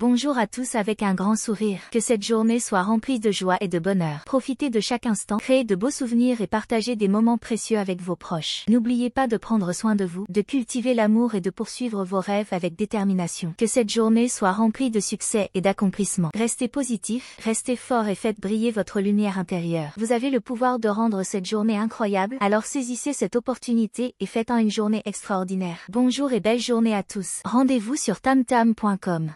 Bonjour à tous avec un grand sourire. Que cette journée soit remplie de joie et de bonheur. Profitez de chaque instant, créez de beaux souvenirs et partagez des moments précieux avec vos proches. N'oubliez pas de prendre soin de vous, de cultiver l'amour et de poursuivre vos rêves avec détermination. Que cette journée soit remplie de succès et d'accomplissement. Restez positif, restez fort et faites briller votre lumière intérieure. Vous avez le pouvoir de rendre cette journée incroyable, alors saisissez cette opportunité et faites-en une journée extraordinaire. Bonjour et belle journée à tous. Rendez-vous sur tamtam.com.